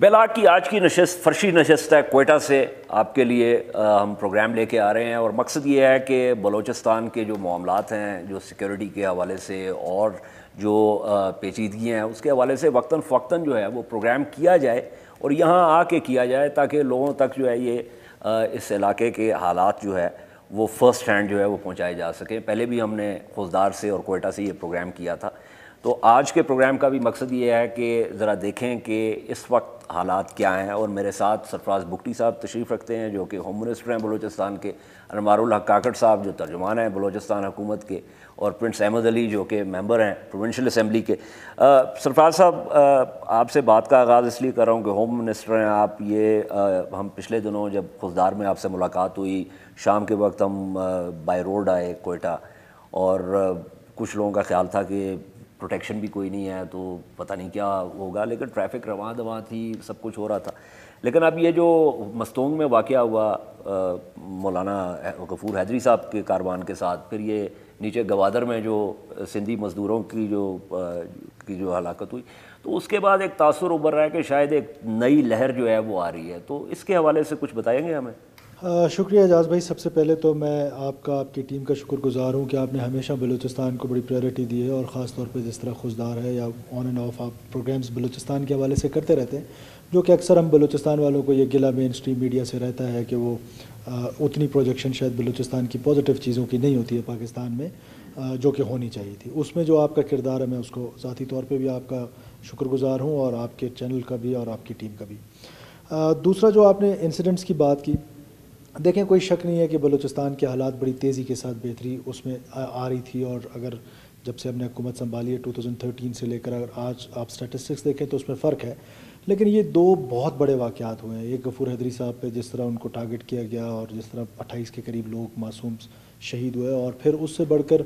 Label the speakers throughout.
Speaker 1: बेलाग की आज की नशस्त फर्शी नशस्त है कोयटा से आपके लिए आ, हम प्रोग्राम लेके आ रहे हैं और मकसद ये है कि बलूचिस्तान के जो मामला हैं जो सिक्योरिटी के हवाले से और जो पेचीदगियाँ हैं उसके हवाले से वक्ता फ़क्ता जो है वो प्रोग्राम किया जाए और यहाँ आके किया जाए ताकि लोगों तक जो है ये आ, इस इलाके के हालात जो है वो फर्स्ट हैंड जो है वो पहुँचाए जा सकें पहले भी हमने खुजदार से और कोयटा से ये प्रोग्राम किया था तो आज के प्रोग्राम का भी मकसद ये है कि ज़रा देखें कि इस वक्त हालात क्या हैं और मेरे साथ सरफराज बुकटी साहब तशरीफ़ रखते हैं जो कि होम मिनिस्टर हैं बलोचिस्तान के अनवारुल काकड़ साहब जो तर्जुमान हैं बलोचिस्तान हुकूमत के और प्रिंस अहमद अली जो कि मेंबर हैं प्रोविंशियल असम्बली के सरफराज साहब आपसे बात का आगाज़ इसलिए कर रहा हूँ कि होम मिनिस्टर हैं आप ये आ, हम पिछले दिनों जब खुददार में आपसे मुलाकात हुई शाम के वक्त हम बाई रोड आए कोयटा और कुछ लोगों का ख्याल था कि प्रोटेक्शन भी कोई नहीं है तो पता नहीं क्या होगा लेकिन ट्रैफिक रवा दवा थी सब कुछ हो रहा था लेकिन अब ये जो मस्तोंग में वाक़ हुआ मौलाना गफूर हैदरी साहब के कारवान के साथ फिर ये नीचे गवादर में जो सिंधी मज़दूरों की जो की जो हलाकत हुई तो उसके बाद एक तासर उभर रहा है कि शायद एक नई लहर जो है वो आ रही है तो इसके हवाले से कुछ बताएंगे हमें
Speaker 2: शुक्रिया एजाज भाई सबसे पहले तो मैं आपका आपकी टीम का शुक्रगुजार हूँ कि आपने हमेशा बलूचिस्तान को बड़ी प्रायोरिटी दी है और ख़ास तौर पे जिस तरह खुशदार है या ऑन एंड ऑफ आप प्रोग्राम्स बलूचिस्तान के हवाले से करते रहते हैं जो कि अक्सर हम बलूचिस्तान वालों को ये गिला मेन स्ट्रीम मीडिया से रहता है कि वो आ, उतनी प्रोजेक्शन शायद बलूचिस्तान की पॉजिटिव चीज़ों की नहीं होती है पाकिस्तान में आ, जो कि होनी चाहिए थी उसमें जो आपका किरदार है मैं उसको ज़ाती तौर पर भी आपका शुक्रगुजार हूँ और आपके चैनल का भी और आपकी टीम का भी दूसरा जो आपने इंसिडेंट्स की बात की देखें कोई शक नहीं है कि बलूचिस्तान के हालात बड़ी तेज़ी के साथ बेहतरी उसमें आ, रही थी और अगर जब से हमने हुकूमत संभाली है 2013 से लेकर अगर आज आप स्टैटिस्टिक्स देखें तो उसमें फ़र्क है लेकिन ये दो बहुत बड़े वाक़ात हुए हैं एक गफूर हैदरी साहब पे जिस तरह उनको टारगेट किया गया और जिस तरह अट्ठाईस के करीब लोग मासूम शहीद हुए और फिर उससे बढ़कर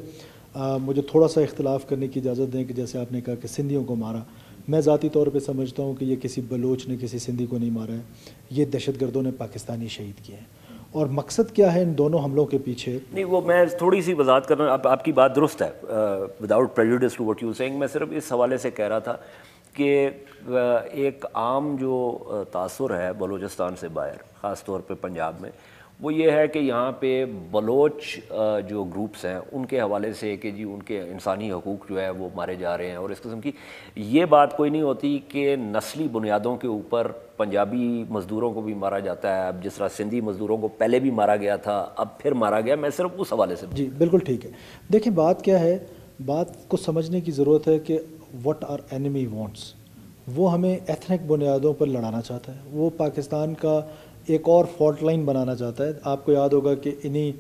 Speaker 2: आ, मुझे थोड़ा सा इख्तलाफ करने की इजाज़त दें कि जैसे आपने कहा कि सिंधियों को मारा मैं ज़ाती तौर पर समझता हूँ कि ये किसी बलोच ने किसी सिंधी को नहीं मारा है ये दहशत गर्दों ने पाकिस्तानी शहीद किए हैं और मकसद क्या है इन दोनों हमलों के पीछे
Speaker 1: नहीं वो मैं थोड़ी सी वजात कर रहा हूँ आप, आपकी बात दुरुस्त है without prejudice to what you saying मैं सिर्फ इस हवाले से कह रहा था कि एक आम जो तासर है बलूचिस्तान से बाहर ख़ास तौर पर पंजाब में वो ये है कि यहाँ पे बलोच जो ग्रुप्स हैं उनके हवाले से कि जी उनके इंसानी हकूक़ जो है वो मारे जा रहे हैं और इस किस्म की ये बात कोई नहीं होती कि नस्ली बुनियादों के ऊपर पंजाबी मज़दूरों को भी मारा जाता है अब जिस तरह सिंधी मज़दूरों को पहले भी मारा गया था अब फिर मारा गया मैं सिर्फ उस हवाले से जी
Speaker 2: बिल्कुल ठीक है देखिए बात क्या है बात को समझने की ज़रूरत है कि वट आर एनिमी वॉन्ट्स वो हमें एथनिक बुनियादों पर लड़ाना चाहता है वो पाकिस्तान का एक और फॉल्ट लाइन बनाना चाहता है आपको याद होगा कि इन्हीं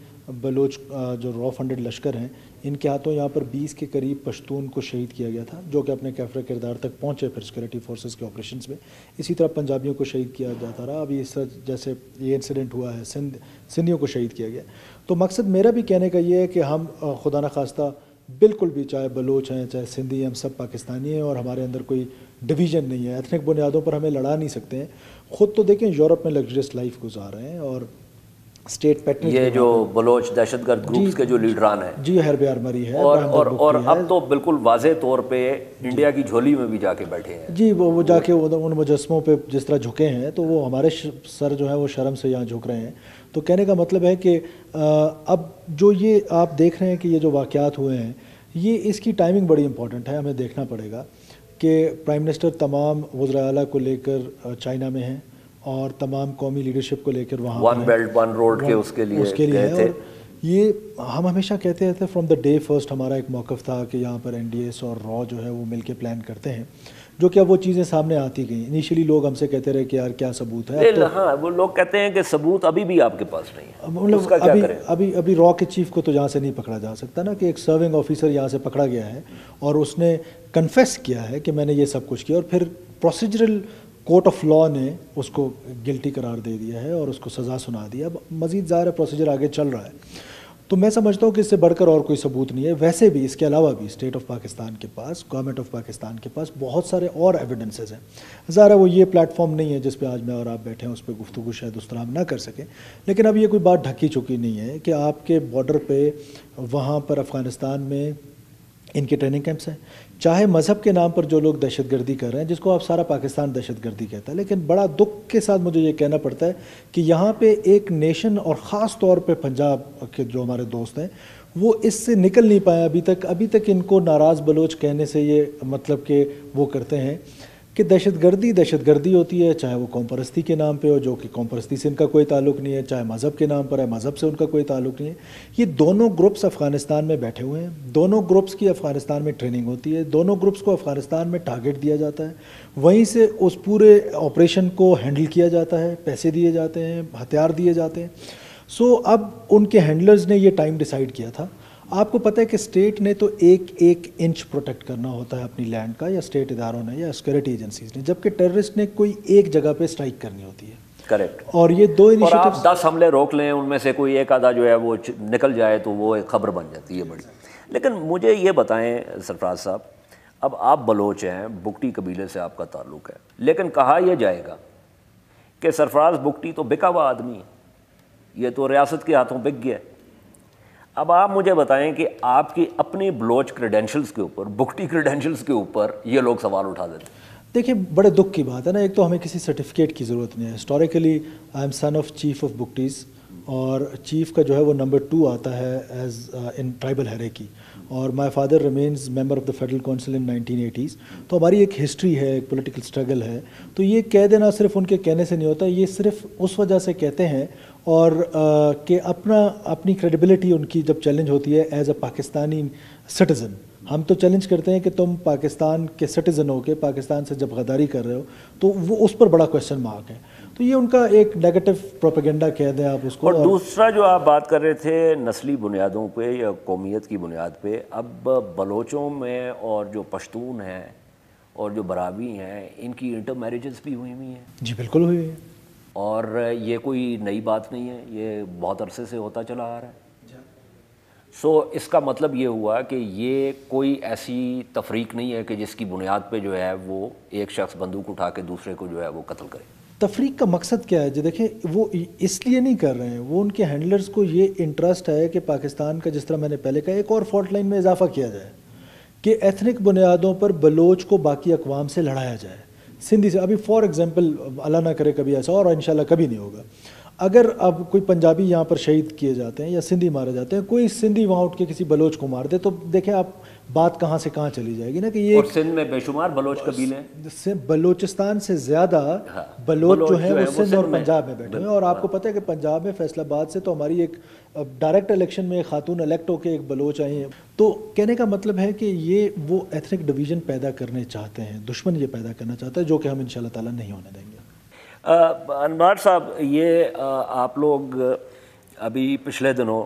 Speaker 2: बलोच जो रॉ फंडेड लश्कर हैं इनके हाथों यहाँ पर 20 के करीब पश्तून को शहीद किया गया था जो कि अपने कैफरे किरदार तक पहुँचे फिर सिक्योरिटी फोर्सेस के ऑपरेशन में इसी तरह पंजाबियों को शहीद किया जाता रहा अभी इस जैसे ये इंसिडेंट हुआ है सिंध सिंधियों को शहीद किया गया तो मकसद मेरा भी कहने का ये है कि हम खुदा न खास्ता बिल्कुल भी चाहे बलोच हैं चाहे सिंधी हैं हम सब पाकिस्तानी हैं और हमारे अंदर कोई डिवीज़न नहीं है एथनिक बुनियादों पर हमें लड़ा नहीं सकते हैं ख़ुद तो देखें यूरोप में लग्जरियस लाइफ गुजार रहे हैं और स्टेट पैटर्न ये
Speaker 1: जो बलोच दहशतगर्द ग्रुप्स के जो लीडरान हैं
Speaker 2: जी हर बिहार मरी है और और, और
Speaker 1: अब तो बिल्कुल वाजे तौर पे इंडिया की झोली में भी जाके बैठे हैं
Speaker 2: जी वो वो जाके वो उन मुजस्मों पे जिस तरह झुके हैं तो वो हमारे सर जो है वो शर्म से यहाँ झुक रहे हैं तो कहने का मतलब है कि अब जो ये आप देख रहे हैं कि ये जो वाक़ हुए हैं ये इसकी टाइमिंग बड़ी इंपॉर्टेंट है हमें देखना पड़ेगा कि प्राइम मिनिस्टर तमाम वज्राला को लेकर चाइना में हैं और तमाम कौमी लीडरशिप को लेकर वहाँ वन बेल्ट वन रोड के उसके लिए उसके लिए है ये हम हमेशा कहते रहते फ्रॉम द डे फर्स्ट हमारा एक मौक़ था कि यहाँ पर एन और रॉ जो है वो मिल के प्लान करते हैं जो कि अब वो चीज़ें सामने आती गई इनिशियली लोग हमसे कहते रहे कि यार क्या सबूत है तो, हाँ
Speaker 1: वो लोग कहते हैं कि सबूत अभी भी आपके पास नहीं है मतलब उन अभी, अभी
Speaker 2: अभी अभी रॉ के चीफ को तो यहाँ से नहीं पकड़ा जा सकता ना कि एक सर्विंग ऑफिसर यहाँ से पकड़ा गया है और उसने कन्फेस किया है कि मैंने ये सब कुछ किया और फिर प्रोसीजरल कोर्ट ऑफ लॉ ने उसको गिल्टी करार दे दिया है और उसको सज़ा सुना दिया अब मज़ीद ज़ाहिर प्रोसीजर आगे चल रहा है तो मैं समझता हूँ कि इससे बढ़कर और कोई सबूत नहीं है वैसे भी इसके अलावा भी स्टेट ऑफ पाकिस्तान के पास गवर्नमेंट ऑफ पाकिस्तान के पास बहुत सारे और एविडेंसेस हैं ज़ारा वो ये प्लेटफॉर्म नहीं है जिस पर आज मैं और आप बैठे हैं उस पर गुफ्तु शायद उस तरह ना कर सकें लेकिन अब ये कोई बात ढकी चुकी नहीं है कि आपके बॉर्डर पर वहाँ पर अफ़गानिस्तान में इनके ट्रेनिंग कैंप्स हैं चाहे मज़हब के नाम पर जो लोग दहशतगर्दी कर रहे हैं जिसको आप सारा पाकिस्तान दहशतगर्दी कहता है लेकिन बड़ा दुख के साथ मुझे ये कहना पड़ता है कि यहाँ पे एक नेशन और ख़ास तौर पे पंजाब के जो हमारे दोस्त हैं वो इससे निकल नहीं पाए अभी तक अभी तक इनको नाराज़ बलोच कहने से ये मतलब कि वो करते हैं कि दहशतगर्दी दहशतगर्दी होती है चाहे वो कौम परस्ती के नाम पे हो जो कि कौम परस्ती से इनका कोई ताल्लुक नहीं है चाहे मज़हब के नाम पर है मज़हब से उनका कोई ताल्लुक नहीं है ये दोनों ग्रुप्स अफ़गानिस्तान में बैठे हुए हैं दोनों ग्रुप्स की अफ़गानिस्तान में ट्रेनिंग होती है दोनों ग्रुप्स को अफ़गानिस्तान में टारगेट दिया जाता है वहीं से उस पूरे ऑपरेशन को हैंडल किया जाता है पैसे दिए जाते हैं हथियार दिए जाते हैं सो अब उनके हैंडलर्स ने ये टाइम डिसाइड किया था आपको पता है कि स्टेट ने तो एक एक इंच प्रोटेक्ट करना होता है अपनी लैंड का या स्टेट इधारों ने या सिक्योरिटी एजेंसीज ने जबकि टेररिस्ट ने कोई एक जगह पे स्ट्राइक करनी होती है करेक्ट और ये दो और आप
Speaker 1: दस हमले रोक लें उनमें से कोई एक आधा जो है वो निकल जाए तो वो एक खबर बन जाती है बड़ी लेकिन मुझे ये बताएं सरफराज साहब अब आप बलोच हैं बुकटी कबीले से आपका ताल्लुक है लेकिन कहा यह जाएगा कि सरफराज बुकटी तो बिका हुआ आदमी है ये तो रियासत के हाथों बिक गया है अब आप मुझे बताएं कि आपकी अपनी ब्लोच क्रेडेंशियल्स के ऊपर बुकटी क्रेडेंशियल्स के ऊपर ये लोग सवाल उठा देते हैं
Speaker 2: देखिए बड़े दुख की बात है ना एक तो हमें किसी सर्टिफिकेट की ज़रूरत नहीं है historically I am son of chief of बुकटीज़ और चीफ का जो है वो नंबर टू आता है एज इन ट्राइबल हेरेकी की और my father remains member of the federal council in 1980s तो हमारी एक हिस्ट्री है एक पॉलिटिकल स्ट्रगल है तो ये कह देना सिर्फ उनके कहने से नहीं होता ये सिर्फ उस वजह से कहते हैं और कि अपना अपनी क्रेडिबिलिटी उनकी जब चैलेंज होती है एज अ पाकिस्तानी सिटीज़न हम तो चैलेंज करते हैं कि तुम पाकिस्तान के सिटीज़न हो के पाकिस्तान से जब गदारी कर रहे हो तो वो उस पर बड़ा क्वेश्चन मार्क है तो ये उनका एक नेगेटिव प्रोपेगेंडा कह दें आप उसको और, और दूसरा
Speaker 1: जो आप बात कर रहे थे नस्ली बुनियादों पे या कौमियत की बुनियाद पे अब बलोचों में और जो पश्तून हैं और जो बराबी हैं इनकी इंटर मैरिजेस भी हुई हुई हैं
Speaker 2: जी बिल्कुल हुई है
Speaker 1: और ये कोई नई बात नहीं है ये बहुत अरसे से होता चला आ रहा है सो so, इसका मतलब ये हुआ कि ये कोई ऐसी तफरीक नहीं है कि जिसकी बुनियाद पे जो है वो एक शख्स बंदूक उठा के दूसरे को जो है वो कत्ल करे
Speaker 2: तफरीक का मकसद क्या है जो देखें वो इसलिए नहीं कर रहे हैं वो उनके हैंडलर्स को ये इंटरेस्ट है कि पाकिस्तान का जिस तरह मैंने पहले कहा एक और फॉल्ट लाइन में इजाफा किया जाए कि एथनिक बुनियादों पर बलोच को बाकी अकवाम से लड़ाया जाए सिंधी से अभी फॉर एग्ज़ाम्पल अल्लाह ना करे कभी ऐसा और इन कभी नहीं होगा अगर अब कोई पंजाबी यहाँ पर शहीद किए जाते हैं या सिंधी मारे जाते हैं कोई सिंधी वहाँ उठ के किसी बलोच को मार दे तो देखें आप बात कहाँ से कहाँ चली जाएगी ना कि ये
Speaker 1: सिंध में बेशुमार बलोच कबीले
Speaker 2: हैं बलोचिस्तान से ज़्यादा हाँ, बलोच, बलोच जो है वो सिंध और पंजाब में बैठे हुए हैं और आपको हाँ। पता है कि पंजाब में फैसलाबाद से तो हमारी एक डायरेक्ट इलेक्शन में खातून इलेक्ट होके एक बलोच आई है तो कहने का मतलब है कि ये वो एथनिक डिवीजन पैदा करने चाहते हैं दुश्मन ये पैदा करना चाहता है जो कि हम इन शाह नहीं होने
Speaker 1: देंगे अनवार साहब ये आप लोग अभी पिछले दिनों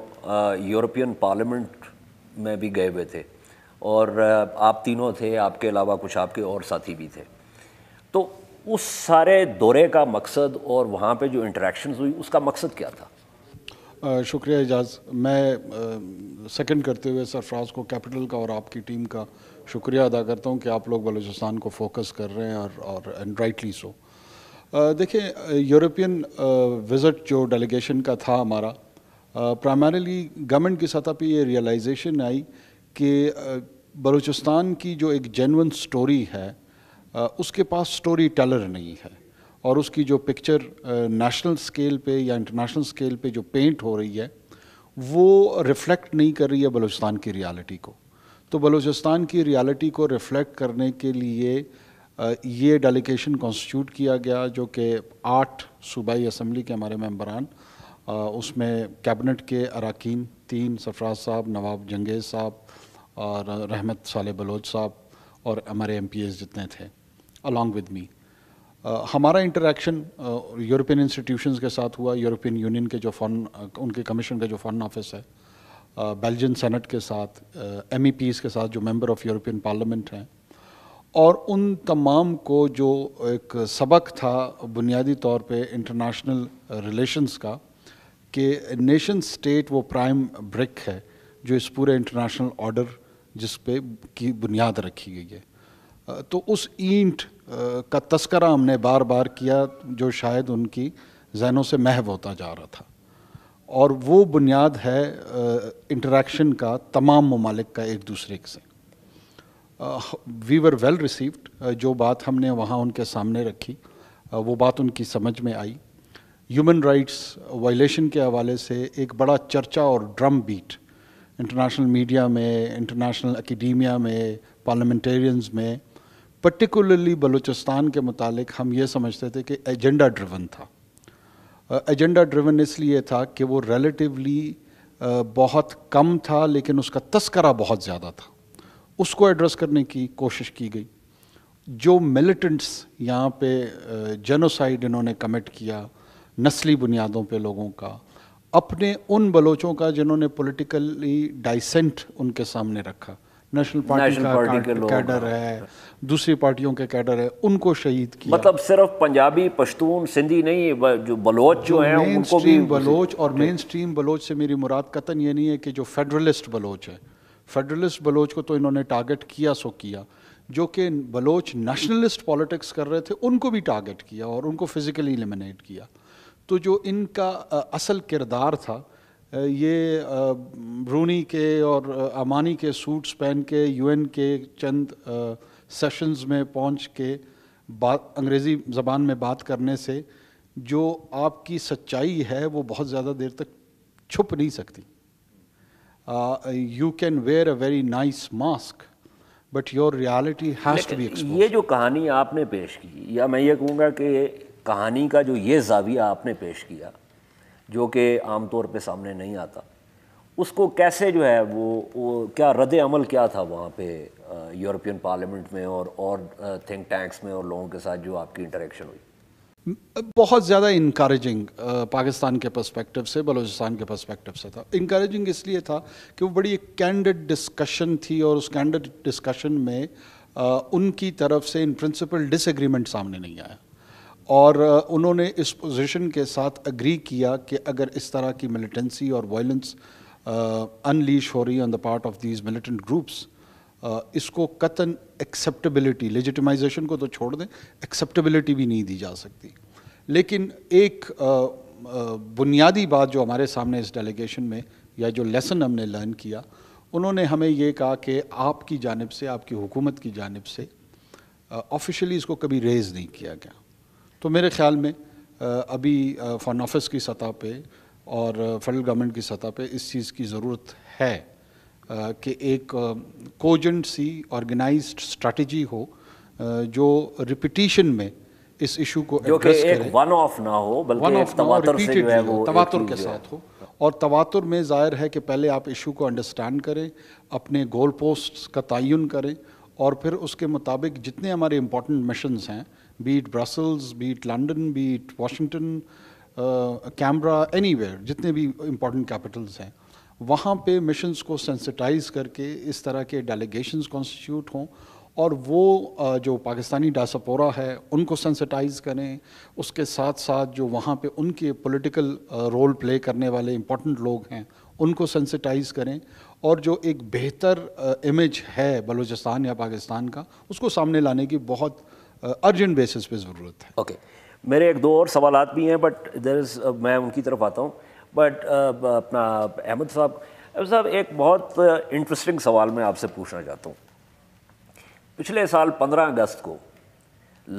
Speaker 1: यूरोपियन पार्लियामेंट में भी गए हुए थे और आप तीनों थे आपके अलावा कुछ आपके और साथी भी थे तो उस सारे दौरे का मकसद और वहाँ पे जो इंटरेक्शन हुई उसका मकसद क्या
Speaker 3: था शुक्रिया एजाज मैं सेकंड करते हुए सरफराज को कैपिटल का और आपकी टीम का शुक्रिया अदा करता हूँ कि आप लोग बलूचिस्तान को फोकस कर रहे हैं और और एंड राइटली सो देखिए यूरोपियन विज़िट जो डेलीगेशन का था हमारा प्राइमरीली गवर्नमेंट की सतह पर ये रियलाइजेशन आई कि बलूचिस्तान की जो एक जेनवन स्टोरी है उसके पास स्टोरी टेलर नहीं है और उसकी जो पिक्चर नेशनल स्केल पे या इंटरनेशनल स्केल पे जो पेंट हो रही है वो रिफ्लेक्ट नहीं कर रही है बलूचिस्तान की रियलिटी को तो बलूचिस्तान की रियलिटी को रिफ्लेक्ट करने के लिए ये डेलीगेशन कॉन्स्टिट्यूट किया गया जो कि आठ सूबाई असम्बली के हमारे मम्बरान उसमें कैबिनेट के अरकान तीन सरफराज साहब नवाब जंगेज़ साहब और रहमत साल बलोच साहब और हमारे एम जितने थे अलॉन्ग विद मी हमारा इंटरेक्शन यूरोपियन इंस्टीट्यूशंस के साथ हुआ यूरोपियन यूनियन के जो फॉरन उनके कमीशन का जो फॉरन ऑफिस है बेल्जियन सेनेट के साथ एम e के साथ जो मेंबर ऑफ यूरोपियन पार्लियामेंट हैं और उन तमाम को जो एक सबक था बुनियादी तौर पे इंटरनेशनल रिलेशंस का कि नेशन स्टेट वो प्राइम ब्रिक है जो इस पूरे इंटरनेशनल ऑर्डर जिस पे की बुनियाद रखी गई है तो उस ईंट का तस्करा हमने बार बार किया जो शायद उनकी जहनों से महव होता जा रहा था और वो बुनियाद है इंटरेक्शन का तमाम ममालिक का एक दूसरे से वी वर वेल रिसीव्ड जो बात हमने वहाँ उनके सामने रखी वो बात उनकी समझ में आई ह्यूमन राइट्स वायलेशन के हवाले से एक बड़ा चर्चा और ड्रम बीट इंटरनेशनल मीडिया में इंटरनेशनल अकेडमिया में पार्लियामेंटेरियंस में पर्टिकुलरली बलूचिस्तान के मुतालिक हम ये समझते थे कि एजेंडा ड्रिवन था एजेंडा ड्रिवन इसलिए था कि वो रिलेटिवली बहुत कम था लेकिन उसका तस्करा बहुत ज़्यादा था उसको एड्रेस करने की कोशिश की गई जो मिलिटेंट्स यहाँ पे जेनोसाइड इन्होंने कमिट किया नस्ली बुनियादों पे लोगों का अपने उन बलोचों का जिन्होंने पॉलिटिकली डाइसेंट उनके सामने रखा नेशनल पार्टी का पार्टी के कैडर हाँ। है दूसरी पार्टियों के कैडर है उनको शहीद किया
Speaker 1: मतलब सिर्फ पंजाबी पश्तून सिंधी नहीं जो बलोच जो, जो है उनको भी बलोच और
Speaker 3: मेन स्ट्रीम बलोच से मेरी मुराद कतन ये नहीं है कि जो फेडरलिस्ट बलोच है फेडरलिस्ट बलोच को तो इन्होंने टारगेट किया सो किया जो कि बलोच नेशनलिस्ट पॉलिटिक्स कर रहे थे उनको भी टारगेट किया और उनको फिजिकली एलिमिनेट किया तो जो इनका असल किरदार था ये रूनी के और अमानी के सूट्स पहन के यूएन के चंद सेशंस में पहुंच के बात अंग्रेज़ी ज़बान में बात करने से जो आपकी सच्चाई है वो बहुत ज़्यादा देर तक छुप नहीं सकती you can wear a very nice mask but your reality has to be
Speaker 1: ये जो कहानी आपने पेश की या मैं ये कहूँगा कि कहानी का जो ये जाविया आपने पेश किया जो कि आम तौर पर सामने नहीं आता उसको कैसे जो है वो वो क्या रद्द अमल क्या था वहाँ पे यूरोपियन पार्लियामेंट में और और थिंक टैंक्स में और लोगों के साथ जो आपकी इंटरेक्शन हुई
Speaker 3: बहुत ज़्यादा इंक्रेजिंग पाकिस्तान के पर्सपेक्टिव से बलूचिस्तान के पर्सपेक्टिव से था
Speaker 1: इंक्रेजिंग इसलिए था कि वो बड़ी
Speaker 3: एक कैंडिड डिस्कशन थी और उस कैंडिड डिस्कशन में आ, उनकी तरफ से इन प्रिंसिपल डिसएग्रीमेंट सामने नहीं आया और उन्होंने इस पोजीशन के साथ अग्री किया कि अगर इस तरह की मिलिटेंसी और वायलेंस अनलीश हो रही on the part of these militant groups इसको कतन एक्सेप्टेबिलिटी लेजिटिमाइजेशन को तो छोड़ दें एक्सेप्टेबिलिटी भी नहीं दी जा सकती लेकिन एक बुनियादी बात जो हमारे सामने इस डेलीगेशन में या जो लेसन हमने लर्न किया उन्होंने हमें ये कहा कि आपकी जानब से आपकी हुकूमत की जानब से ऑफिशली इसको कभी रेज़ नहीं किया गया तो मेरे ख्याल में अभी फॉरन ऑफिस की सतह पे और फेडरल गवर्नमेंट की सतह पे इस चीज़ की ज़रूरत है कि एक कोजेंट सी ऑर्गेनाइज स्ट्रेटी हो जो रिपीटिशन में इस इशू को जो कि एक
Speaker 1: वन ऑफ ना हो बल्कि तवातुर से जो है वो तवातुर के साथ हो
Speaker 3: और तवातुर में जाहिर है कि पहले आप इशू को अंडरस्टैंड करें अपने गोल पोस्ट का तयन करें और फिर उसके मुताबिक जितने हमारे इम्पोर्टेंट मिशन हैं be it Brussels, be it London, be it Washington, camera uh, any जितने भी इम्पोर्टेंट कैपिटल्स हैं वहाँ पे मिशंस को सेंसिटाइज करके इस तरह के डेलीगेशंस कॉन्स्टिट्यूट हों और वो uh, जो पाकिस्तानी डासपोरा है उनको सेंसिटाइज करें उसके साथ साथ जो वहाँ पे उनके पॉलिटिकल रोल प्ले करने वाले इम्पोर्टेंट लोग हैं उनको सेंसिटाइज करें और जो एक बेहतर इमेज uh, है बलूचिस्तान या पाकिस्तान का उसको सामने लाने की
Speaker 1: बहुत अर्जेंट बेसिस पे ज़रूरत है ओके okay. मेरे एक दो और सवाल भी हैं बट देर इज़ मैं उनकी तरफ आता हूँ बट अपना अहमद साहब अहमद साहब एक बहुत इंटरेस्टिंग सवाल मैं आपसे पूछना चाहता हूँ पिछले साल पंद्रह अगस्त को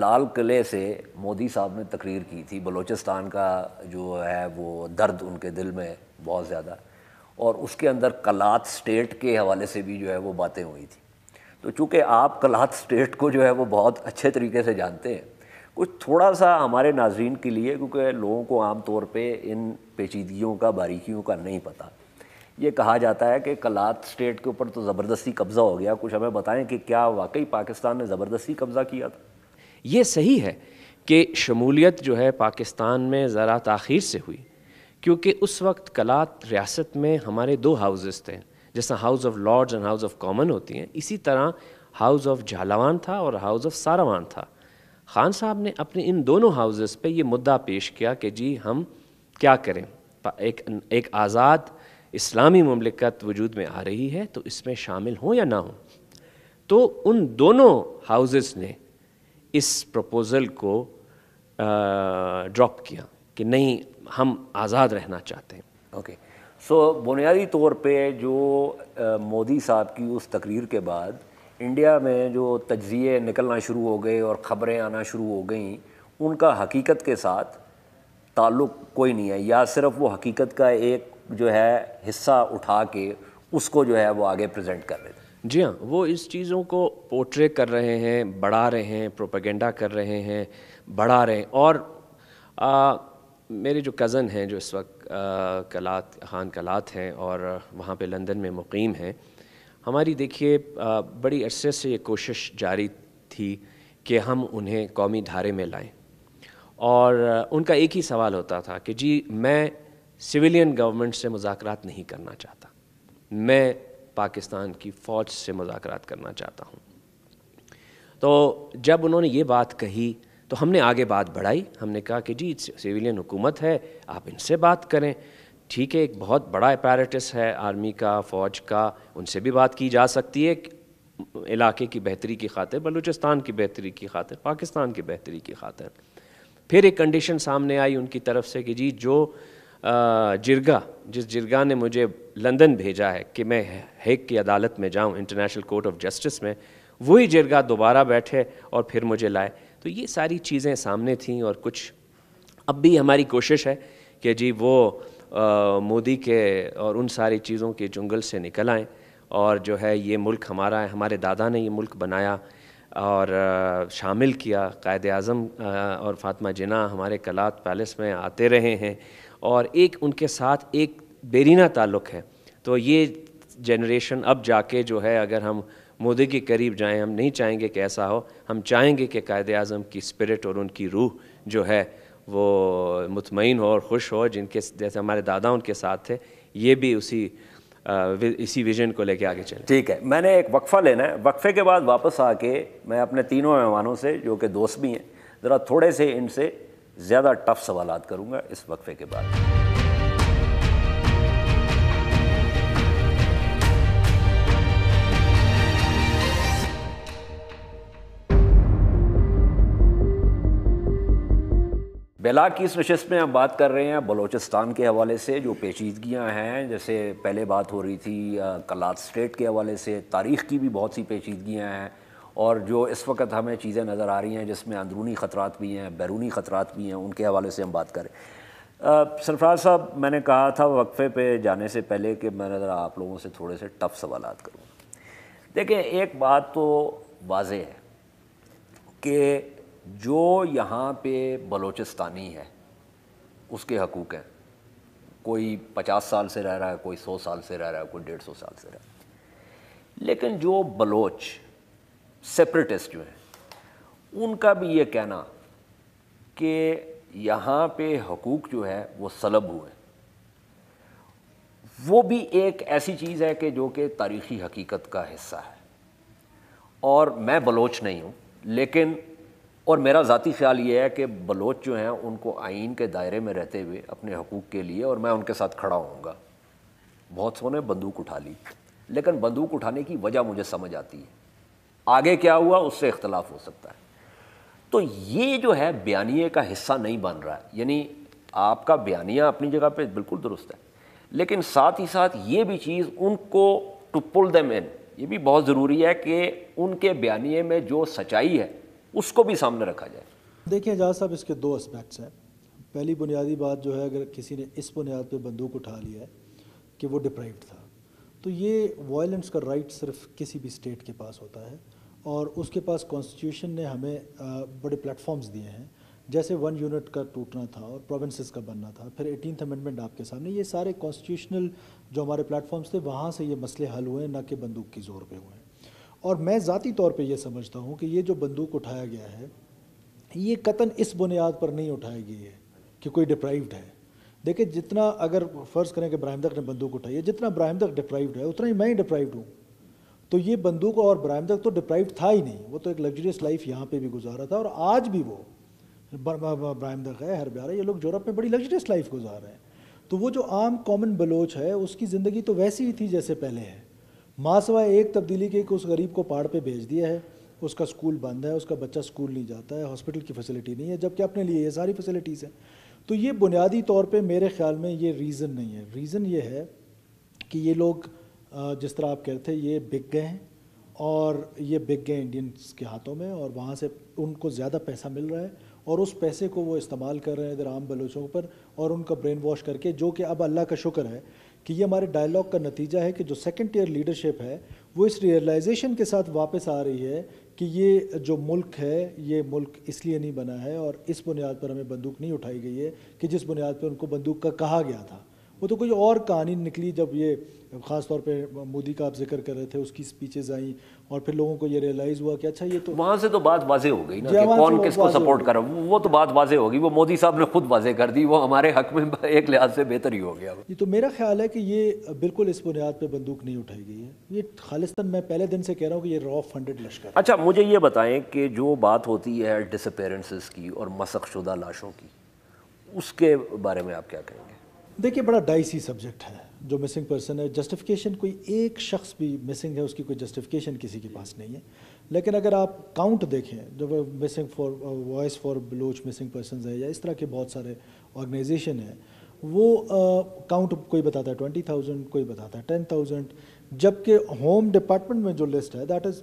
Speaker 1: लाल किले से मोदी साहब ने तकरीर की थी बलूचिस्तान का जो है वो दर्द उनके दिल में बहुत ज़्यादा और उसके अंदर कलात स्टेट के हवाले से भी जो है वो बातें हुई थी तो चूँकि आप कलाथ स्टेट को जो है वो बहुत अच्छे तरीके से जानते हैं कुछ थोड़ा सा हमारे नाजरन के लिए क्योंकि लोगों को आम तौर पे इन पेचीदगियों का बारीकियों का नहीं पता ये कहा जाता है कि कलात स्टेट के ऊपर तो ज़बरदस्ती कब्ज़ा हो गया कुछ हमें बताएं कि क्या वाकई पाकिस्तान ने ज़बरदस्ती कब्ज़ा किया था ये सही है कि शमूलियत जो है पाकिस्तान में ज़रा तखिर से हुई क्योंकि उस वक्त कलात रियासत में हमारे दो हाउसेस थे जैसा House of Lords and House of Common होती हैं इसी तरह हाउस ऑफ झालावान था और हाउस ऑफ सारावान था खान साहब ने अपने इन दोनों हाउसेस पे ये मुद्दा पेश किया कि जी हम क्या करें एक एक आज़ाद इस्लामी ममलिकत वजूद में आ रही है तो इसमें शामिल हों या ना हों तो उन दोनों हाउसेस ने इस प्रपोज़ल को ड्रॉप किया कि नहीं हम आज़ाद रहना चाहते हैं ओके okay. सो बुनियादी तौर पे जो मोदी साहब की उस तकरीर के बाद इंडिया में जो तजिए निकलना शुरू हो गए और ख़बरें आना शुरू हो गई उनका हकीकत के साथ ताल्लुक़ कोई नहीं है या सिर्फ वो हकीकत का एक जो है हिस्सा उठा के उसको जो है वो आगे प्रेजेंट कर रहे थे जी हाँ वो इस चीज़ों को पोर्ट्रे कर रहे हैं बढ़ा रहे हैं प्रोपेगेंडा कर रहे हैं बढ़ा रहे हैं और आ, मेरे जो कज़न हैं जो इस वक्त कलात खान कलात हैं और वहाँ पे लंदन में मुकीम हैं हमारी देखिए बड़ी अरसे से ये कोशिश जारी थी कि हम उन्हें कौमी धारे में लाएं और उनका एक ही सवाल होता था कि जी मैं सिविलियन गवर्नमेंट से मुजाकर नहीं करना चाहता मैं पाकिस्तान की फ़ौज से मुजाकर करना चाहता हूँ तो जब उन्होंने ये बात कही तो हमने आगे बात बढ़ाई हमने कहा कि जी सिविलियन हुकूमत है आप इनसे बात करें ठीक है एक बहुत बड़ा अपैरेटस है आर्मी का फ़ौज का उनसे भी बात की जा सकती है इलाके की बेहतरी की खातिर बलूचिस्तान की बेहतरी की खातिर पाकिस्तान की बेहतरी की खातिर फिर एक कंडीशन सामने आई उनकी तरफ से कि जी जो जिरगा जिस जिरगा ने मुझे लंदन भेजा है कि मैं हेग की अदालत में जाऊं इंटरनेशनल कोर्ट ऑफ जस्टिस में वही जिरगा दोबारा बैठे और फिर मुझे लाए तो ये सारी चीज़ें सामने थीं और कुछ अब भी हमारी कोशिश है कि जी वो मोदी के और उन सारी चीज़ों के जंगल से निकल आएँ और जो है ये मुल्क हमारा है हमारे दादा ने ये मुल्क बनाया और शामिल किया कायद अज़म और फातमा जिना हमारे कलात पैलेस में आते रहे हैं और एक उनके साथ एक बेरीना ताल्लुक़ है तो ये जनरेशन अब जाके जो है अगर हम मोदी के करीब जाएं हम नहीं चाहेंगे कि ऐसा हो हम चाहेंगे कि कायद अजम की स्पिरिट और उनकी रूह जो है वो मुतमिन हो और खुश हो जिनके जैसे हमारे दादा उनके साथ थे ये भी उसी इसी विजन को लेके आगे चले ठीक है मैंने एक वक्फ़ा लेना है वक्फ़े के बाद वापस आके मैं अपने तीनों मेहमानों से जो कि दोस्त भी हैं ज़रा थोड़े से इनसे ज़्यादा टफ सवाल करूँगा इस वक्फ़े के बाद बेला की इस नशस्त में हम बात कर रहे हैं बलूचिस्तान के हवाले से जो पेचीदगियाँ हैं जैसे पहले बात हो रही थी कलात स्टेट के हवाले से तारीख़ की भी बहुत सी पेचीदगियाँ हैं और जो इस वक्त हमें चीज़ें नज़र आ रही हैं जिसमें अंदरूनी ख़तरात भी हैं बैरूनी ख़तरात भी हैं उनके हवाले से हम बात करें सरफराज साहब मैंने कहा था वक्फ़े पर जाने से पहले कि मैं ज़रा आप लोगों से थोड़े से टफ़ सवाल करूँ देखें एक बात तो वाज है कि जो यहाँ पे बलोचिस्तानी है उसके हकूक़ हैं कोई पचास साल से रह रहा है कोई सौ साल से रह रहा है कोई डेढ़ सौ साल से रह रहा है लेकिन जो बलोच सेपरेटिस्ट जो हैं उनका भी ये कहना कि यहाँ पे हकूक़ जो है वो सलब हुए वो भी एक ऐसी चीज़ है कि जो कि तारीख़ी हकीकत का हिस्सा है और मैं बलोच नहीं हूँ लेकिन और मेरा ज़ाती ख्याल ये है कि बलोच जो हैं उनको आइन के दायरे में रहते हुए अपने हकूक़ के लिए और मैं उनके साथ खड़ा होऊंगा बहुत सो ने बंदूक उठा ली लेकिन बंदूक उठाने की वजह मुझे समझ आती है आगे क्या हुआ उससे इख्तलाफ हो सकता है तो ये जो है बयानिए का हिस्सा नहीं बन रहा है यानी आपका बयानिया अपनी जगह पर बिल्कुल दुरुस्त है लेकिन साथ ही साथ ये भी चीज़ उनको टू पुल दम इन ये भी बहुत ज़रूरी है कि उनके बयानिए में जो सच्चाई है उसको भी सामने रखा जाए
Speaker 2: देखिए एजाज साहब इसके दो एस्पेक्ट्स हैं पहली बुनियादी बात जो है अगर किसी ने इस बुनियाद पर बंदूक उठा लिया है कि वो डिप्राइव्ड था तो ये वायलेंस का राइट सिर्फ किसी भी स्टेट के पास होता है और उसके पास कॉन्स्टिट्यूशन ने हमें बड़े प्लेटफॉर्म्स दिए हैं जैसे वन यूनिट का टूटना था और प्रोविंसेस का बनना था फिर एटीनथ अमेंडमेंट आपके सामने ये सारे कॉन्स्टिट्यूशनल जो हमारे प्लेटफॉर्म्स थे वहाँ से ये मसले हल हुए ना कि बंदूक की ज़ोर पे हुए और मैं ज़ाती तौर पे ये समझता हूँ कि ये जो बंदूक उठाया गया है ये कतन इस बुनियाद पर नहीं उठाई गई है कि कोई डिप्राइव्ड है देखिए जितना अगर फ़र्ज़ करें कि ब्राहमदक ने बंदूक उठाई है जितना ब्राहमदक डिप्राइव्ड है उतना ही मैं ही डिप्राइव्ड हूँ तो ये बंदूक और ब्राहमदक तो डिप्राइव्ड था ही नहीं वो तो एक लग्जरियस लाइफ यहाँ पर भी गुजारा था और आज भी वो ब्राहमदक है हर है ये लोग यूरोप में बड़ी लग्जरियस लाइफ गुजार रहे हैं तो वो जो आम कॉमन बलोच है उसकी ज़िंदगी तो वैसी ही थी जैसे पहले है माँ सवाए एक तब्दीली के कि उस गरीब को पहाड़ पे भेज दिया है उसका स्कूल बंद है उसका बच्चा स्कूल नहीं जाता है हॉस्पिटल की फैसिलिटी नहीं है जबकि अपने लिए ये सारी फैसिलिटीज़ हैं तो ये बुनियादी तौर पे मेरे ख्याल में ये रीज़न नहीं है रीज़न ये है कि ये लोग जिस तरह आप कहते हैं ये बिक गए हैं और ये बिक गए इंडियंस के हाथों में और वहाँ से उनको ज़्यादा पैसा मिल रहा है और उस पैसे को वो इस्तेमाल कर रहे हैं इधर आम बलोचों पर और उनका ब्रेन वॉश करके जो कि अब अल्लाह का शुक्र है कि ये हमारे डायलॉग का नतीजा है कि जो सेकेंड ईयर लीडरशिप है वो इस रियलाइजेशन के साथ वापस आ रही है कि ये जो मुल्क है ये मुल्क इसलिए नहीं बना है और इस बुनियाद पर हमें बंदूक नहीं उठाई गई है कि जिस बुनियाद पर उनको बंदूक का कहा गया था वो तो कोई और कहानी निकली जब ये ख़ास तौर पे मोदी का आप जिक्र कर रहे थे उसकी स्पीचेज आई और फिर लोगों को ये रियलाइज़ हुआ कि अच्छा ये तो
Speaker 1: वहाँ से तो बात वाजे हो गई ना कि कौन किसको सपोर्ट कर रहा वो तो बात वाजे होगी वो मोदी साहब ने खुद वाजे कर दी वो हमारे हक में एक लिहाज से बेहतर ही हो गया
Speaker 2: ये तो मेरा ख्याल है कि ये बिल्कुल इस बुनियाद पर बंदूक नहीं उठाई गई है ये खालिस्तान मैं पहले दिन से कह रहा हूँ कि ये रॉ फंडेड लश्कर
Speaker 1: अच्छा मुझे ये बताएं कि जो बात होती है डिसअपेयरेंसेस की और मसक लाशों की उसके बारे में आप क्या कहेंगे
Speaker 2: देखिए बड़ा डाइसी सब्जेक्ट है जो मिसिंग पर्सन है जस्टिफिकेशन कोई एक शख्स भी मिसिंग है उसकी कोई जस्टिफिकेशन किसी के पास नहीं है लेकिन अगर आप काउंट देखें जो missing for voice for Baloch missing person है या इस तरह के बहुत सारे ऑर्गेनाइजेशन हैं वो काउंट uh, कोई बताता है ट्वेंटी थाउजेंड कोई बताता है टेन थाउजेंड जबकि होम डिपार्टमेंट में जो लिस्ट है that is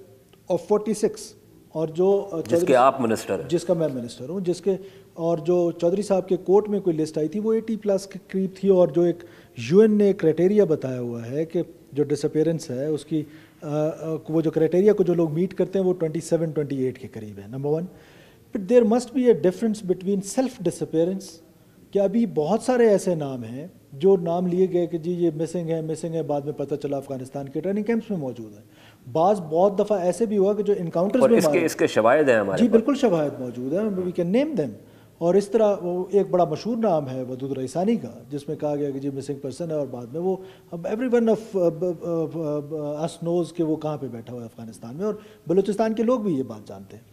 Speaker 2: of forty six और जो uh, जिसके आप मिनिस्टर जिसका मैं मिनिस्टर हूँ जिसके और जो चौधरी साहब के कोर्ट में कोई लिस्ट आई थी वो 80 प्लस के करीब थी और जो एक यूएन ने क्राइटेरिया बताया हुआ है कि जो डिसअपेयरेंस है उसकी आ, वो जो क्राइटेरिया को जो लोग मीट करते हैं वो 27 28 के करीब है number one but there must be a difference between self disappearance कि अभी बहुत सारे ऐसे नाम हैं जो नाम लिए गए कि जी ये मिसिंग है मिसिंग है बाद में पता चला अफगानिस्तान के ट्रेनिंग कैंप्स में मौजूद है बाज बहुत दफ़ा ऐसे भी हुआ कि जो इनकाउंटर्स में इसके इसके
Speaker 1: शवायद हैं हमारे जी
Speaker 2: बिल्कुल शवायद मौजूद है वी कैन नेम देम और इस तरह वो एक बड़ा मशहूर नाम है वदूद रईसानी का जिसमें कहा गया कि जी मिसिंग पर्सन है और बाद में वो अब every one of us knows के वो कहाँ पे बैठा हुआ है अफ़गानिस्तान में और बलूचिस्तान के लोग भी ये बात जानते हैं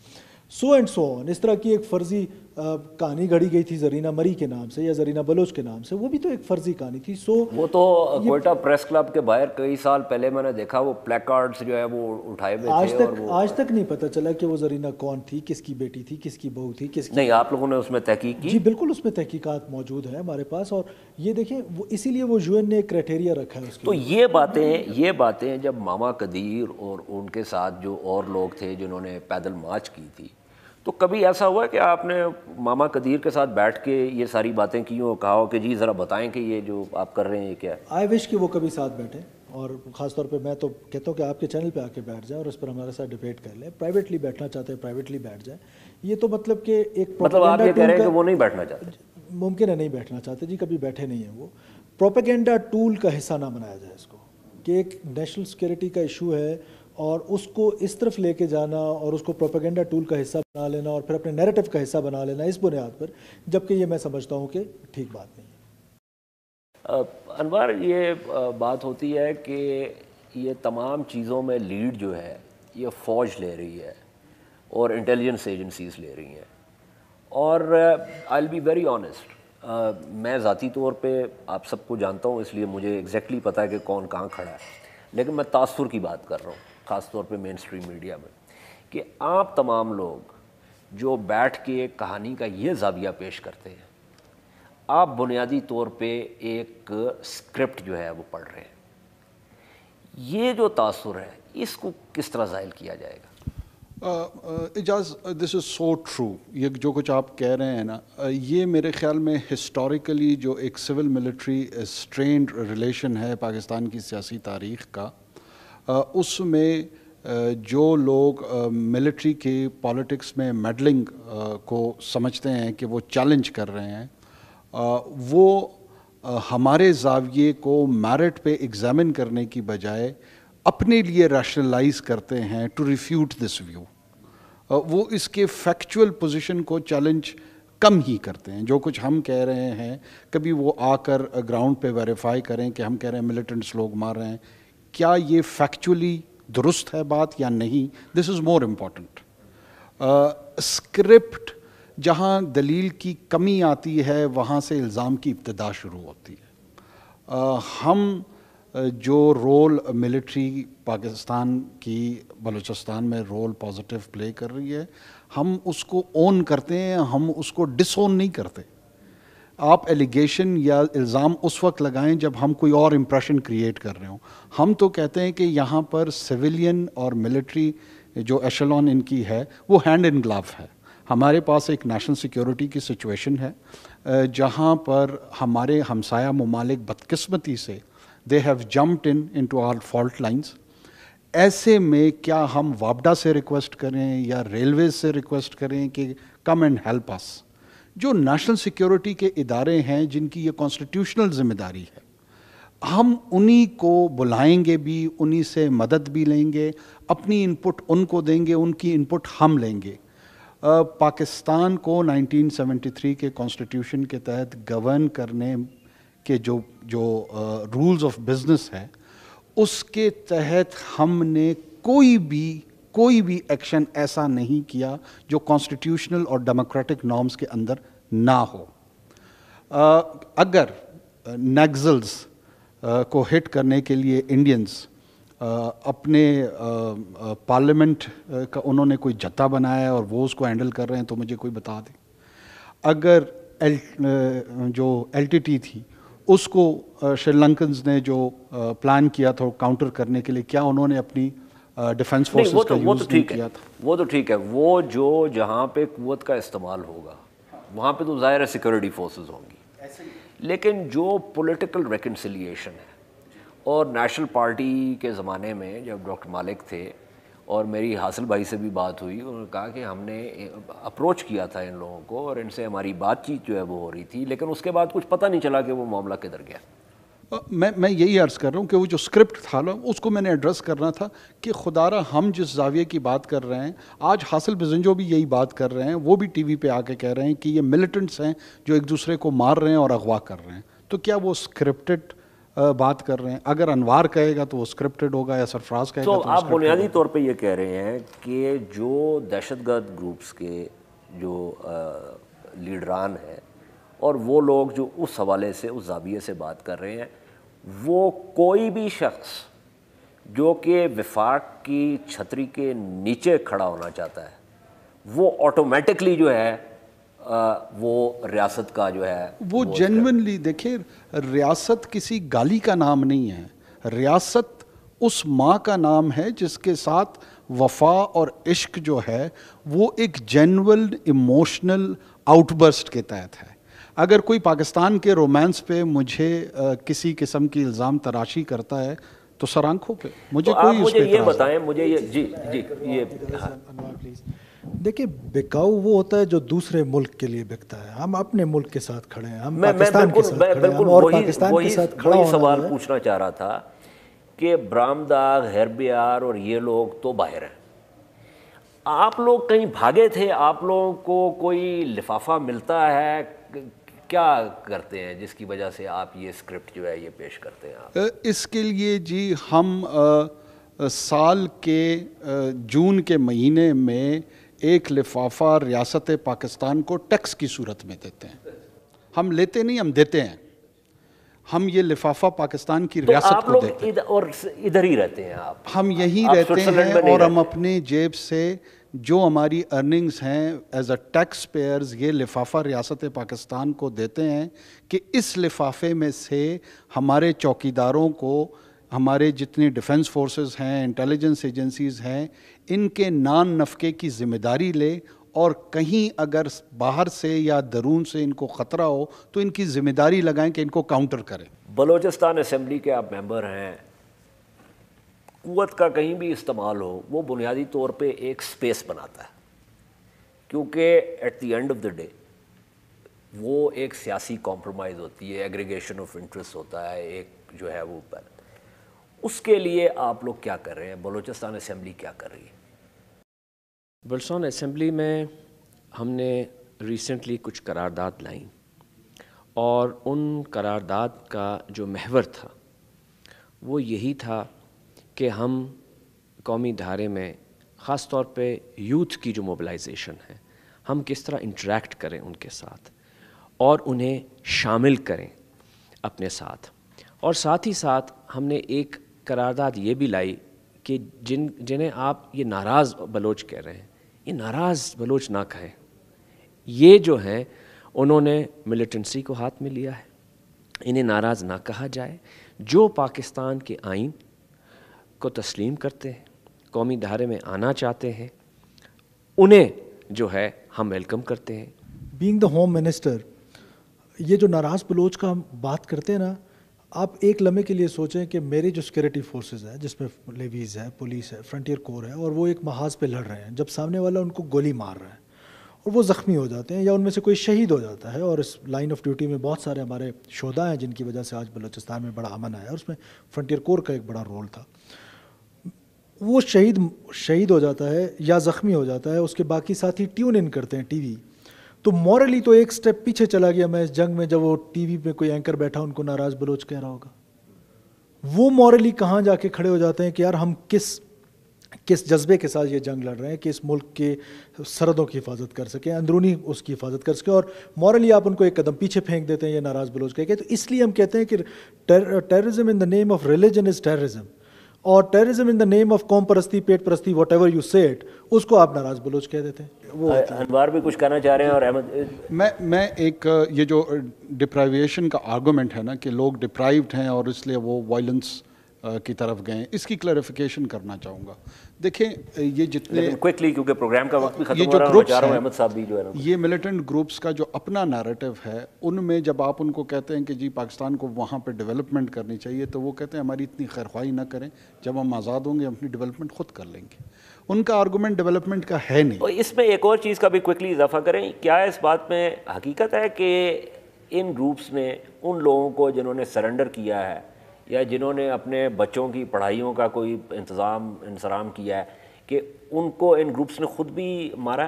Speaker 2: सो एंड सो ऑन इस तरह की एक फ़र्ज़ी कहानी गढ़ी गई थी जरीना मरी के नाम से या जरीना बलोच के नाम से वो भी तो एक फर्जी कहानी थी सो
Speaker 1: वो तो कोयटा प्रेस क्लब के बाहर कई साल पहले मैंने देखा वो प्लेकार्ड्स जो है वो उठाए हुए आज थे तक आज
Speaker 2: तक नहीं पता चला कि वो जरीना कौन थी किसकी
Speaker 1: बेटी थी किसकी बहू थी किसकी नहीं आप लोगों ने उसमें तहकीक की जी
Speaker 2: बिल्कुल उसमें तहकीकत मौजूद है हमारे पास और ये देखें वो इसीलिए वो यू ने एक क्राइटेरिया रखा है तो ये बातें
Speaker 1: ये बातें जब मामा कदीर और उनके साथ जो और लोग थे जिन्होंने पैदल मार्च की थी तो कभी ऐसा हुआ कि आपने मामा कदीर के साथ बैठ के ये सारी बातें की और कहा हो कि जी ज़रा बताएं कि ये जो आप कर रहे हैं ये क्या है
Speaker 2: आई विश कि वो कभी साथ बैठे और ख़ासतौर पे मैं तो कहता हूँ कि आपके चैनल पे आके बैठ जाए और इस पर हमारे साथ डिबेट कर ले प्राइवेटली बैठना चाहते हैं प्राइवेटली बैठ जाए ये तो मतलब कि एक मतलब आप ये कह रहे हैं कि वो नहीं
Speaker 1: बैठना चाहते
Speaker 2: मुमकिन है नहीं बैठना चाहते जी कभी बैठे नहीं हैं वो प्रोपेगेंडा टूल का हिस्सा ना बनाया जाए इसको कि एक नेशनल सिक्योरिटी का इशू है और उसको इस तरफ लेके जाना और उसको प्रोपेगेंडा टूल का हिस्सा बना लेना और फिर अपने नैरेटिव का हिस्सा बना लेना इस बुनियाद पर जबकि ये मैं समझता हूँ कि ठीक बात नहीं
Speaker 1: है अनवर ये बात होती है कि ये तमाम चीज़ों में लीड जो है ये फ़ौज ले रही है और इंटेलिजेंस एजेंसीज ले रही हैं और आई बी वेरी ऑनेस्ट मैं ज़ाती तौर पे आप सबको जानता हूँ इसलिए मुझे एग्जैक्टली exactly पता है कि कौन कहाँ खड़ा है लेकिन मैं तासुर की बात कर रहा हूँ ख़ासतौर पे मेन स्ट्रीम मीडिया में कि आप तमाम लोग जो बैठ के कहानी का ये जाविया पेश करते हैं आप बुनियादी तौर पे एक स्क्रिप्ट जो है वो पढ़ रहे हैं ये जो तासुर है इसको किस तरह जाहिर किया जाएगा
Speaker 3: एजाज दिस इज़ सो ट्रू ये जो कुछ आप कह रहे हैं ना ये मेरे ख्याल में हिस्टोरिकली जो एक सिविल मिलिट्री स्ट्रेंड रिलेशन है पाकिस्तान की सियासी तारीख का उसमें जो लोग मिलिट्री के पॉलिटिक्स में मेडलिंग को समझते हैं कि वो चैलेंज कर रहे हैं वो हमारे जाविये को मेरिट पे एग्ज़ामिन करने की बजाय अपने लिए रैशनलाइज करते हैं टू रिफ्यूट दिस व्यू वो इसके फैक्चुअल पोजीशन को चैलेंज कम ही करते हैं जो कुछ हम कह रहे हैं कभी वो आकर ग्राउंड पे वेरीफाई करें कि हम कह रहे हैं मिलिटेंट्स लोग मार रहे हैं क्या ये फैक्चुअली दुरुस्त है बात या नहीं this is more important script जहाँ दलील की कमी आती है वहाँ से इल्ज़ाम की इब्तदा शुरू होती है uh, हम uh, जो रोल मिलिट्री पाकिस्तान की बलूचिस्तान में रोल पॉजिटिव प्ले कर रही है हम उसको ओन करते हैं हम उसको डिसोन नहीं करते आप एलिगेशन या इल्ज़ाम उस वक्त लगाएं जब हम कोई और इम्प्रेशन क्रिएट कर रहे हो हम तो कहते हैं कि यहाँ पर सिविलियन और मिलिट्री जो एशलॉन इनकी है वो हैंड इन ग्लाव है हमारे पास एक नेशनल सिक्योरिटी की सिचुएशन है जहाँ पर हमारे हमसाया ममालिक बदकस्मती से they have jumped in into our fault lines ऐसे में क्या हम वापडा से रिक्वेस्ट करें या रेलवे से रिक्वेस्ट करें कि कम एंड हेल्प अस जो नेशनल सिक्योरिटी के इदारे हैं जिनकी ये कॉन्स्टिट्यूशनल जिम्मेदारी है हम उन्हीं को बुलाएंगे भी उन्हीं से मदद भी लेंगे अपनी इनपुट उनको देंगे उनकी इनपुट हम लेंगे आ, पाकिस्तान को 1973 के कॉन्स्टिट्यूशन के तहत गवर्न करने के जो जो रूल्स ऑफ बिजनेस है उसके तहत हमने कोई भी कोई भी एक्शन ऐसा नहीं किया जो कॉन्स्टिट्यूशनल और डेमोक्रेटिक नॉर्म्स के अंदर ना हो आ, अगर नेगजल्स को हिट करने के लिए इंडियंस अपने पार्लियामेंट का उन्होंने कोई जत्था बनाया है और वो उसको हैंडल कर रहे हैं तो मुझे कोई बता दे अगर एल जो एल थी उसको श्रीलंकन्स ने जो प्लान किया था काउंटर करने के लिए क्या उन्होंने अपनी डिफेंस uh, फोर्स तो- वो तो, वो तो ठीक है
Speaker 1: वो तो ठीक है वो जो जहाँ पे कुत का इस्तेमाल होगा वहाँ पे तो ज़ाहिर है सिक्योरिटी फोर्सेस होंगी लेकिन जो पॉलिटिकल रिकनसिलियेशन है और नेशनल पार्टी के ज़माने में जब डॉक्टर मालिक थे और मेरी हासिल भाई से भी बात हुई उन्होंने कहा कि हमने अप्रोच किया था इन लोगों को और इनसे हमारी बातचीत जो है वो हो रही थी लेकिन उसके बाद कुछ पता नहीं चला कि वो मामला किधर गया
Speaker 3: मैं मैं यही अर्ज़ कर रहा हूँ कि वो जो स्क्रिप्ट था उसको मैंने एड्रेस करना था कि खुदारा हम जिस जाविये की बात कर रहे हैं आज हासिल बजंजो भी यही बात कर रहे हैं वो भी टीवी पे आके कह रहे हैं कि ये मिलिटेंट्स हैं जो एक दूसरे को मार रहे हैं और अगवा कर रहे हैं तो क्या वो स्क्रिप्टेड बात कर रहे हैं अगर अनवार कहेगा तो वो स्क्रिप्टेड होगा या सरफराज
Speaker 2: कहेगा तो, तो आप बुनियादी
Speaker 1: तौर पर ये कह रहे हैं कि जो दहशतगर्द ग्रुप्स के जो लीडरान हैं और वो लोग जो उस हवाले से उस जाविये से बात कर रहे हैं वो कोई भी शख्स जो कि विफाक की छतरी के नीचे खड़ा होना चाहता है वो ऑटोमेटिकली जो है वो रियासत का जो है
Speaker 3: वो जेनवनली देखिए रियासत किसी गाली का नाम नहीं है रियासत उस माँ का नाम है जिसके साथ वफा और इश्क जो है वो एक जेनवल इमोशनल आउटबर्स्ट के तहत है अगर कोई पाकिस्तान के रोमांस पे मुझे आ, किसी किस्म की इल्ज़ाम तराशी करता है तो सर आंखों पर मुझे तो कोई
Speaker 1: मुझे ये बताएं मुझे ये जी जी ये हाँ।
Speaker 2: देखिए बिकाऊ वो होता है जो दूसरे मुल्क के लिए बिकता है हम अपने मुल्क के साथ खड़े
Speaker 1: हैं हम मैं, पाकिस्तान मैं, के साथ मैं, खड़े हैं और पाकिस्तान के साथ खड़ा सवाल पूछना चाह रहा था कि बरामदाग हेरबियार और ये लोग तो बाहर हैं आप लोग कहीं भागे थे आप लोगों को कोई लिफाफा मिलता है क्या करते हैं जिसकी वजह से आप ये स्क्रिप्ट जो है ये पेश करते हैं
Speaker 3: आप इसके लिए जी हम आ, साल के आ, जून के महीने में एक लिफाफा रियासत पाकिस्तान को टैक्स की सूरत में देते हैं हम लेते नहीं हम देते हैं हम ये लिफाफा पाकिस्तान की तो रियासत को देते
Speaker 1: हैं और इधर ही रहते हैं आप
Speaker 3: हम यही रहते हैं और हम अपने जेब से जो हमारी अर्निंग्स हैं एज अ टैक्स पेयर्स ये लिफाफा रियासत पाकिस्तान को देते हैं कि इस लिफाफे में से हमारे चौकीदारों को हमारे जितनी डिफेंस फोर्सेस हैं इंटेलिजेंस एजेंसीज़ हैं इनके नान नफके की जिम्मेदारी ले और कहीं अगर बाहर से या दरून से इनको ख़तरा हो तो इनकी ज़िम्मेदारी लगाएं कि इनको काउंटर करें
Speaker 1: बलोचिस्तान असम्बली के आप मेंबर हैं क़वत का कहीं भी इस्तेमाल हो वो बुनियादी तौर पे एक स्पेस बनाता है क्योंकि at the end of the day वो एक सियासी कॉम्प्रोमाइज़ होती है एग्रीगेशन ऑफ इंटरेस्ट होता है एक जो है वो पर उसके लिए आप लोग क्या कर रहे हैं बलूचिस्तान असम्बली क्या कर रही है बलूचस्तान असम्बली में हमने रिसेंटली कुछ करारदाद लाई और उन करारदाद का जो महवर था वो यही था कि हम कौमी धारे में ख़ास तौर पे यूथ की जो मोबिलाइजेशन है हम किस तरह इंटरेक्ट करें उनके साथ और उन्हें शामिल करें अपने साथ और साथ ही साथ हमने एक करारदाद ये भी लाई कि जिन जिन्हें आप ये नाराज़ बलोच कह रहे हैं ये नाराज़ बलोच ना कहें ये जो हैं उन्होंने मिलिटेंसी को हाथ में लिया है इन्हें नाराज़ ना कहा जाए जो पाकिस्तान के आइन को तस्लीम करते हैं कौमी धारे में आना चाहते हैं उन्हें जो है हम वेलकम करते हैं
Speaker 2: बींग द होम मिनिस्टर ये जो नाराज़ बलोच का हम बात करते हैं ना आप एक लम्हे के लिए सोचें कि मेरे जो सिक्योरिटी फोर्सेज है जिसमें लेवीज़ है पुलिस है फ्रंटियर कोर है और वो एक महाज पे लड़ रहे हैं जब सामने वाला उनको गोली मार रहा है और वो ज़ख्मी हो जाते हैं या उनमें से कोई शहीद हो जाता है और इस लाइन ऑफ ड्यूटी में बहुत सारे हमारे शोधा हैं जिनकी वजह से आज बलोचिस्तान में बड़ा अमन आया और उसमें फ्रंटियर कोर का एक बड़ा रोल था वो शहीद शहीद हो जाता है या ज़ख्मी हो जाता है उसके बाकी साथी ट्यून इन करते हैं टीवी तो मॉरली तो एक स्टेप पीछे चला गया मैं इस जंग में जब वो टीवी पे कोई एंकर बैठा उनको नाराज बलोच कह रहा होगा वो मॉरली कहाँ जाके खड़े हो जाते हैं कि यार हम किस किस जज्बे के साथ ये जंग लड़ रहे हैं कि इस मुल्क के सरदों की हिफाजत कर सकें अंदरूनी उसकी हिफाजत कर सकें और मॉरली आप उनको एक कदम पीछे फेंक देते हैं ये नाराज़ बलोच कह के तो इसलिए हम कहते हैं कि terrorism in the name of religion is terrorism और terrorism in the name of कौम परस्ती पेट परस्ती वट एवर यू सेट उसको आप नाराज बलोच कह देते हैं
Speaker 1: वो अनवार भी कुछ कहना चाह रहे हैं और अहमद
Speaker 3: मैं मैं एक ये जो डिप्राइवेशन का आर्गूमेंट है ना कि लोग डिप्राइव्ड हैं और इसलिए वो वायलेंस की तरफ गए इसकी क्लैरिफिकेशन करना चाहूँगा देखें ये जितने
Speaker 1: क्विकली क्योंकि प्रोग्राम का वक्त भी खत्म ये जो ग्रुप्स अहमद साहब भी जो है ये
Speaker 3: मिलिटेंट ग्रुप्स का जो अपना नैरेटिव है उनमें जब आप उनको कहते हैं कि जी पाकिस्तान को वहाँ पर डेवलपमेंट करनी चाहिए तो वो कहते हैं हमारी इतनी खैरख्वाही ना करें जब हम आज़ाद होंगे अपनी डेवलपमेंट खुद कर लेंगे उनका आर्गूमेंट डेवलपमेंट का है नहीं
Speaker 1: इसमें एक और चीज़ का भी क्विकली इजाफा करें क्या इस बात में हकीकत है कि इन ग्रुप्स ने उन लोगों को जिन्होंने सरेंडर किया है या जिन्होंने अपने बच्चों की पढ़ाइयों का कोई इंतज़ाम इंसराम किया है कि उनको इन ग्रुप्स ने ख़ुद भी मारा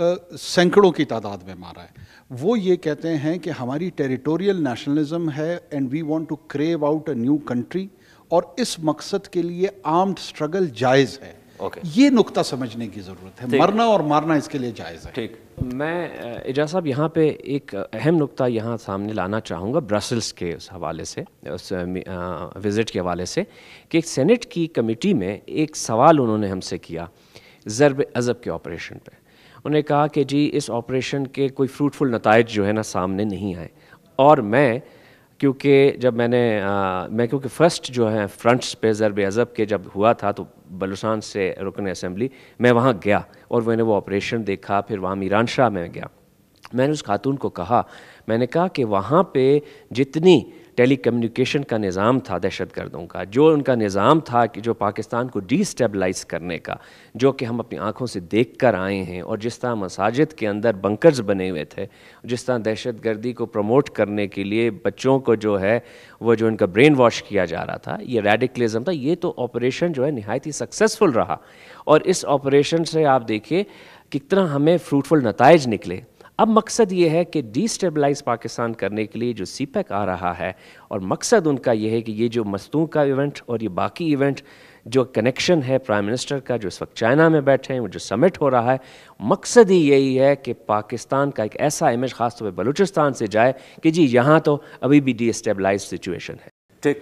Speaker 1: है
Speaker 3: सैकड़ों की तादाद में मारा है वो ये कहते हैं कि हमारी टेरिटोरियल नेशनलिज्म है and we want to crave out a new country और इस मकसद के लिए आर्म्ड स्ट्रगल
Speaker 1: जायज़ है okay.
Speaker 3: ये नुकता समझने की ज़रूरत है मरना
Speaker 1: और मारना इसके लिए जायज़ है ठीक मैं एजाज साहब यहाँ पे एक अहम नुकता यहाँ सामने लाना चाहूँगा ब्रसल्स के उस हवाले से उस विज़िट के हवाले से कि एक सेनेट की कमेटी में एक सवाल उन्होंने हमसे किया ज़रब अज़ब के ऑपरेशन पे उन्हें कहा कि जी इस ऑपरेशन के कोई फ्रूटफुल नतज जो है ना सामने नहीं आए और मैं क्योंकि जब मैंने आ, मैं क्योंकि फ़र्स्ट जो है फ्रंट्स पे ज़रब अज़ब के जब हुआ था तो बलूसान से रुकन असम्बली मैं वहाँ गया और मैंने वो ऑपरेशन देखा फिर वहाँ मीरान शाह में गया मैंने उस खातून को कहा मैंने कहा कि वहाँ पे जितनी टेली कम्युनिकेशन का निज़ाम था दहशत गर्दों का जो उनका निज़ाम था कि जो पाकिस्तान को डिस्टेबलाइज करने का जो कि हम अपनी आँखों से देख कर आए हैं और जिस तरह मसाजिद के अंदर बंकर्स बने हुए थे जिस तरह दहशत गर्दी को प्रमोट करने के लिए बच्चों को जो है वो जो उनका ब्रेन वॉश किया जा रहा था ये रेडिकलिज्म था ये तो ऑपरेशन जो है नहायत ही सक्सेसफुल रहा और इस ऑपरेशन से आप देखिए कितना हमें फ्रूटफुल नतज निकले अब मकसद ये है कि डिस्टेबलाइज पाकिस्तान करने के लिए जो पैक e आ रहा है और मकसद उनका यह है कि ये जो मस्तू का इवेंट और ये बाकी इवेंट जो कनेक्शन है प्राइम मिनिस्टर का जो इस वक्त चाइना में बैठे हैं वो जो समिट हो रहा है मकसद ही यही है कि पाकिस्तान का एक ऐसा इमेज खासतौर पर बलूचिस्तान से जाए कि जी यहाँ तो अभी भी डिस्टेबलाइज सिचुएशन है ठीक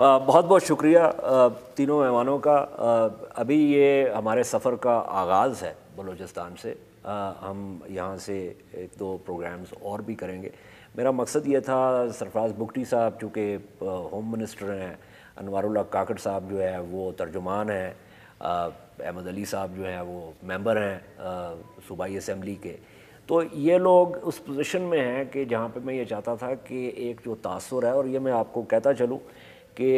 Speaker 1: बहुत बहुत शुक्रिया तीनों मेहमानों का अभी ये हमारे सफ़र का आगाज़ है बलूचिस्तान से हम यहाँ से एक दो प्रोग्राम्स और भी करेंगे मेरा मकसद ये था सरफराज बुगटी साहब चूँकि होम मिनिस्टर हैं अनवारुल्ला काकड़ साहब जो है वो तर्जुमान हैं अहमद अली साहब जो हैं वो मेंबर हैं सूबाई असम्बली के तो ये लोग उस पोजीशन में हैं कि जहाँ पे मैं ये चाहता था कि एक जो तासर है और ये मैं आपको कहता चलूँ कि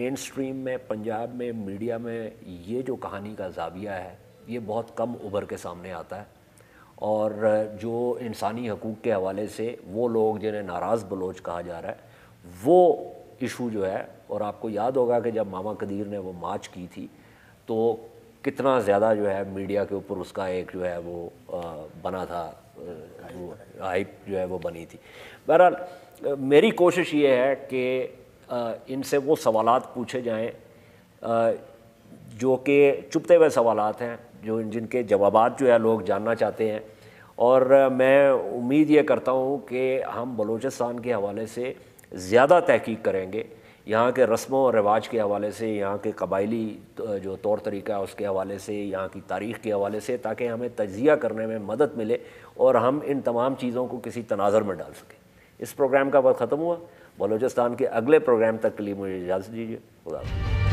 Speaker 1: मेन स्ट्रीम में पंजाब में मीडिया में ये जो कहानी का जाविया है ये बहुत कम उभर के सामने आता है और जो इंसानी हकूक़ के हवाले से वो लोग जिन्हें नाराज़ बलोच कहा जा रहा है वो इशू जो है और आपको याद होगा कि जब मामा कदीर ने वो मार्च की थी तो कितना ज़्यादा जो है मीडिया के ऊपर उसका एक जो है वो बना था हाइप जो है वो बनी थी बहरहाल मेरी कोशिश ये है कि इनसे वो सवालात पूछे जाएँ जो कि चुपते हुए सवालात हैं जो जिनके जवाब जो है लोग जानना चाहते हैं और मैं उम्मीद ये करता हूँ कि हम बलूचिस्तान के हवाले से ज़्यादा तहकीक करेंगे यहाँ के रस्मों और रिवाज के हवाले से यहाँ के कबायली तो जो तौर तरीका है उसके हवाले से यहाँ की तारीख़ के हवाले से ताकि हमें तजिया करने में मदद मिले और हम इन तमाम चीज़ों को किसी तनाजर में डाल सकें इस प्रोग्राम का वक्त ख़त्म हुआ बलूचिस्तान के अगले प्रोग्राम तक के लिए मुझे इजाज़त दीजिए खुदा